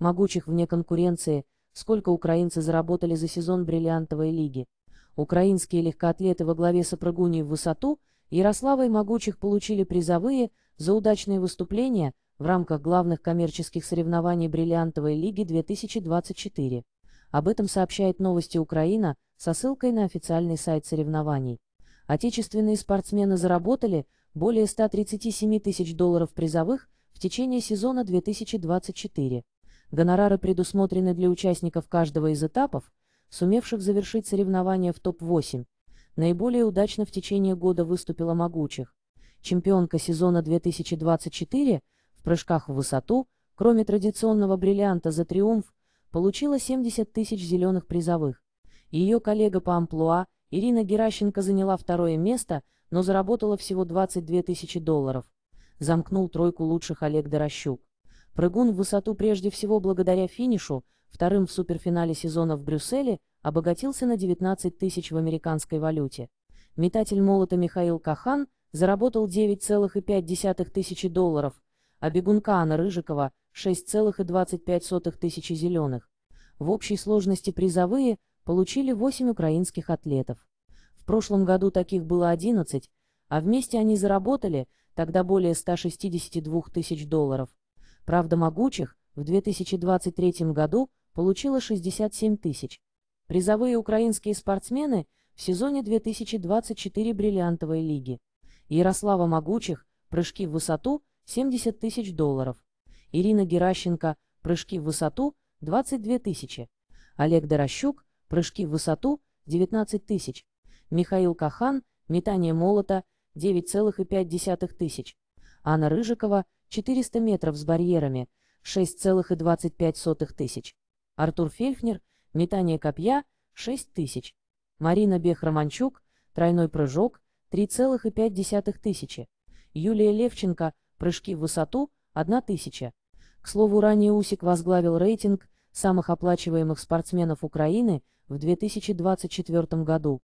могучих вне конкуренции, сколько украинцы заработали за сезон бриллиантовой лиги. Украинские легкоатлеты во главе с Апрыгуней в высоту Ярослава и Могучих получили призовые за удачные выступления в рамках главных коммерческих соревнований бриллиантовой лиги 2024. Об этом сообщает новости Украина со ссылкой на официальный сайт соревнований. Отечественные спортсмены заработали более 137 тысяч долларов призовых в течение сезона 2024. Гонорары предусмотрены для участников каждого из этапов, сумевших завершить соревнования в топ-8. Наиболее удачно в течение года выступила Могучих, чемпионка сезона 2024 в прыжках в высоту, кроме традиционного бриллианта за триумф, получила 70 тысяч зеленых призовых. Ее коллега по амплуа Ирина Геращенко заняла второе место, но заработала всего 22 тысячи долларов. Замкнул тройку лучших Олег Дорощук. Прыгун в высоту прежде всего благодаря финишу, вторым в суперфинале сезона в Брюсселе, обогатился на 19 тысяч в американской валюте. Метатель молота Михаил Кахан заработал 9,5 тысячи долларов, а бегунка Анна Рыжикова – 6,25 тысячи зеленых. В общей сложности призовые получили 8 украинских атлетов. В прошлом году таких было 11, а вместе они заработали тогда более 162 тысяч долларов. Правда, могучих в 2023 году получила 67 тысяч. Призовые украинские спортсмены в сезоне 2024 бриллиантовой лиги. Ярослава Могучих – прыжки в высоту 70 тысяч долларов. Ирина Геращенко – прыжки в высоту 22 тысячи. Олег Дорощук – прыжки в высоту 19 тысяч. Михаил Кахан – метание молота 9,5 тысяч. Анна Рыжикова – 400 метров с барьерами, 6,25 тысяч. Артур Фельхнер, метание копья, 6 тысяч. Марина Бех-Романчук, тройной прыжок, 3,5 тысячи. Юлия Левченко, прыжки в высоту, 1 тысяча. К слову, ранее Усик возглавил рейтинг самых оплачиваемых спортсменов Украины в 2024 году.